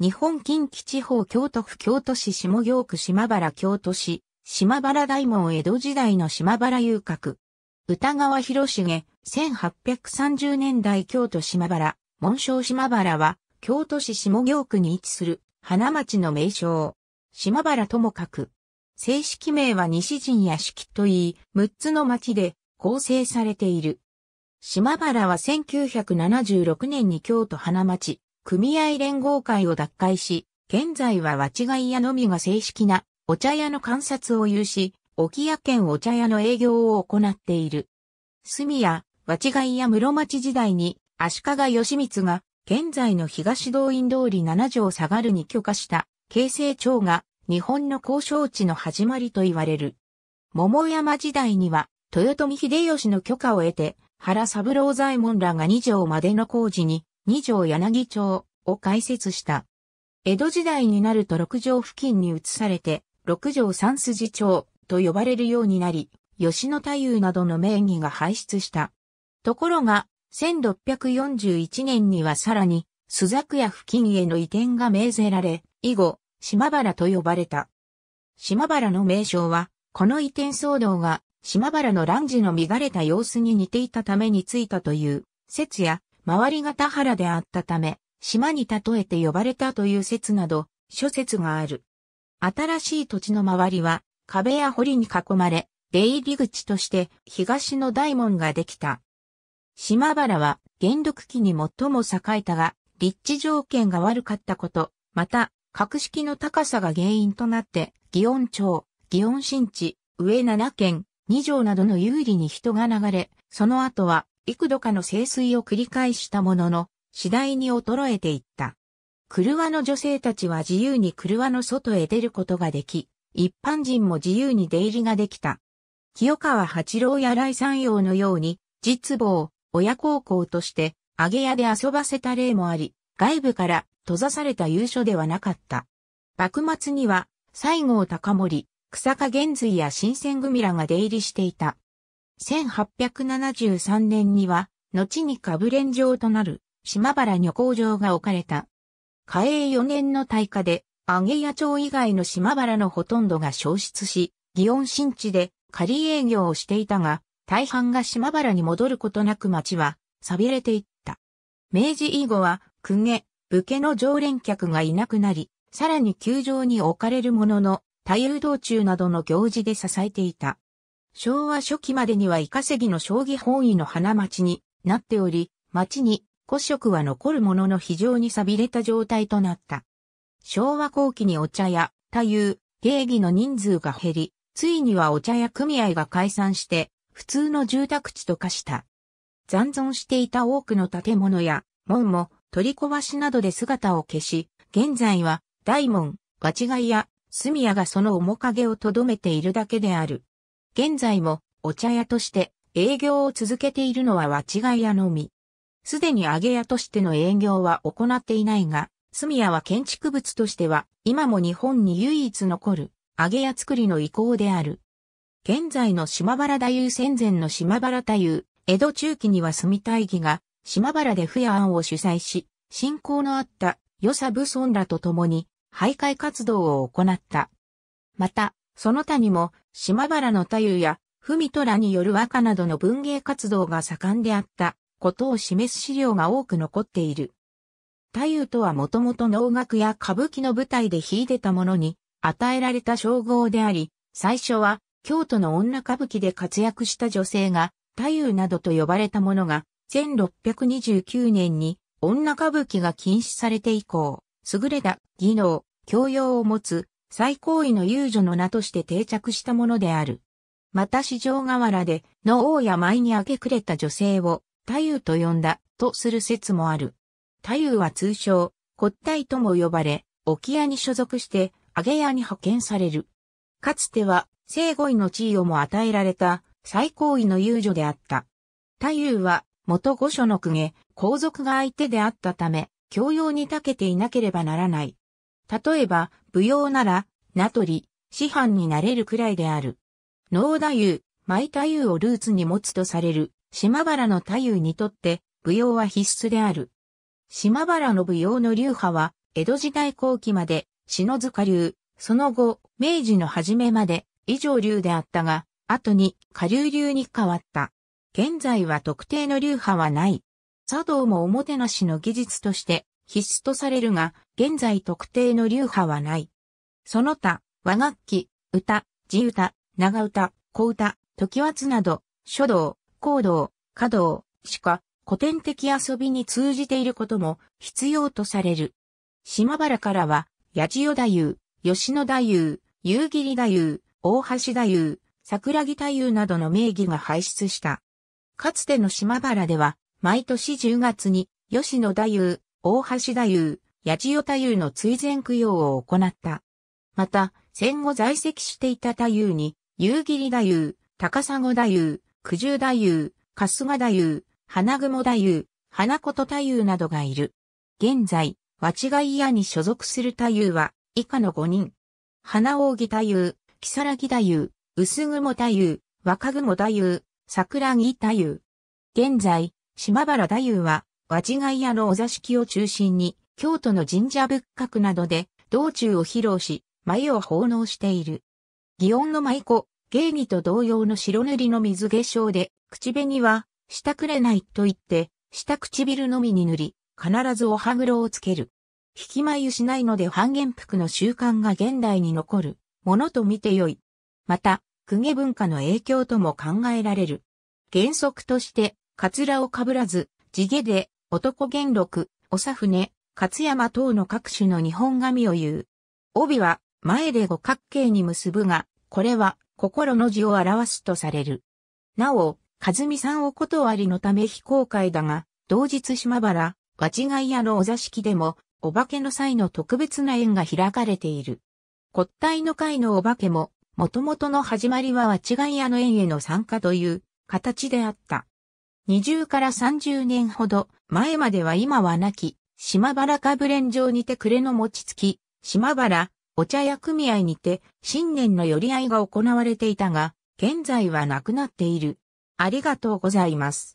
日本近畿地方京都府京都市下京区島原京都市、島原大門江戸時代の島原遊郭。歌川広重、1830年代京都島原、紋章島原は、京都市下京区に位置する、花町の名称。島原ともかく。正式名は西陣屋敷といい、6つの町で構成されている。島原は1976年に京都花町、組合連合会を脱会し、現在は和違い屋のみが正式なお茶屋の観察を有し、沖屋県お茶屋の営業を行っている。住屋、和違い屋室町時代に足利義満が現在の東動員通り7条下がるに許可した京成町が日本の交渉地の始まりと言われる。桃山時代には豊臣秀吉の許可を得て原三郎左衛門らが2条までの工事に二条柳町を開設した。江戸時代になると六条付近に移されて、六条三筋町と呼ばれるようになり、吉野太夫などの名義が排出した。ところが、1641年にはさらに、須作屋付近への移転が命ぜられ、以後、島原と呼ばれた。島原の名称は、この移転騒動が、島原の乱時の乱れた様子に似ていたためについたという、説や、周りが田原であったため、島に例えて呼ばれたという説など、諸説がある。新しい土地の周りは、壁や堀に囲まれ、出入り口として東の大門ができた。島原は、元禄期に最も栄えたが、立地条件が悪かったこと、また、格式の高さが原因となって、祇園町、祇園新地、上7県、2条などの有利に人が流れ、その後は幾度かの清水を繰り返したものの、次第に衰えていった。車の女性たちは自由に車の外へ出ることができ、一般人も自由に出入りができた。清川八郎や来山陽のように、実望、親孝行として、揚げ屋で遊ばせた例もあり、外部から閉ざされた優所ではなかった。幕末には、西郷隆盛、草加玄瑞や新選組らが出入りしていた。1873年には、後にカブレン城となる、島原女工場が置かれた。嘉永4年の大火で、揚屋町以外の島原のほとんどが消失し、祇園新地で仮営業をしていたが、大半が島原に戻ることなく町は、錆びれていった。明治以後は、公家、武家の常連客がいなくなり、さらに球場に置かれるものの、太遊道中などの行事で支えていた。昭和初期までにはイカセギの将棋本位の花町になっており、町に古色は残るものの非常に錆びれた状態となった。昭和後期にお茶屋、太夫、芸妓の人数が減り、ついにはお茶屋組合が解散して、普通の住宅地と化した。残存していた多くの建物や門も取り壊しなどで姿を消し、現在は大門、ガチガイや住屋がその面影をとどめているだけである。現在もお茶屋として営業を続けているのは和違い屋のみ。すでに揚げ屋としての営業は行っていないが、住屋は建築物としては今も日本に唯一残る揚げ屋作りの遺構である。現在の島原太夫戦前の島原太夫、江戸中期には住大義が島原で不夜庵を主催し、信仰のあった与謝武村らと共に徘徊活動を行った。また、その他にも島原の太夫や、文虎による和歌などの文芸活動が盛んであったことを示す資料が多く残っている。太夫とはもともと能楽や歌舞伎の舞台で秀でたものに与えられた称号であり、最初は京都の女歌舞伎で活躍した女性が太夫などと呼ばれたものが、1629年に女歌舞伎が禁止されて以降、優れた技能、教養を持つ最高位の遊女の名として定着したものである。また市場河原で、の王や舞に明け暮れた女性を、太夫と呼んだ、とする説もある。太夫は通称、骨体とも呼ばれ、沖屋に所属して、揚げ屋に派遣される。かつては、聖護位の地位をも与えられた、最高位の遊女であった。太夫は、元御所の公家、皇族が相手であったため、教養に長けていなければならない。例えば、舞踊なら、名取、師範になれるくらいである。能太夫、舞太夫をルーツに持つとされる、島原の太夫にとって、舞踊は必須である。島原の舞踊の流派は、江戸時代後期まで、篠塚流、その後、明治の初めまで、以上流であったが、後に下流流に変わった。現在は特定の流派はない。茶道もおもてなしの技術として必須とされるが、現在特定の流派はない。その他、和楽器、歌、地歌、長歌、小歌、時津など、書道、行動、華道、しか、古典的遊びに通じていることも必要とされる。島原からは、八千代太夫、吉野太夫、夕霧太夫、大橋太夫、桜木太夫などの名義が輩出した。かつての島原では、毎年10月に、吉野太夫、大橋太夫、八千代太夫の追善供養を行った。また、戦後在籍していた太夫に、夕霧太夫、高砂太夫、九十太夫、春日太夫、花雲太夫、花琴太夫などがいる。現在、わちがい屋に所属する太夫は、以下の5人。花扇太夫、木更木太夫、薄雲太夫、若雲太夫、桜木太夫。現在、島原太夫は、和違い屋のお座敷を中心に、京都の神社仏閣などで、道中を披露し、舞を奉納している。祇園の舞妓、芸妓と同様の白塗りの水化粧で、口紅は、下くれないと言って、下唇のみに塗り、必ずお歯黒をつける。引き眉しないので半減服の習慣が現代に残るものと見てよい。また、公家文化の影響とも考えられる。原則として、カツラをかぶらず、地毛で男元禄、おさ船、勝山等の各種の日本紙を言う。帯は前で五角形に結ぶが、これは心の字を表すとされる。なお、和美さんお断りのため非公開だが、同日島原、わちがい屋のお座敷でも、お化けの際の特別な縁が開かれている。骨体の会のお化けも、もともとの始まりはわちがい屋の縁への参加という形であった。20から30年ほど前までは今はなき、島原かぶれん場にて暮れの餅つき、島原、お茶屋組合にて、新年の寄り合いが行われていたが、現在はなくなっている。ありがとうございます。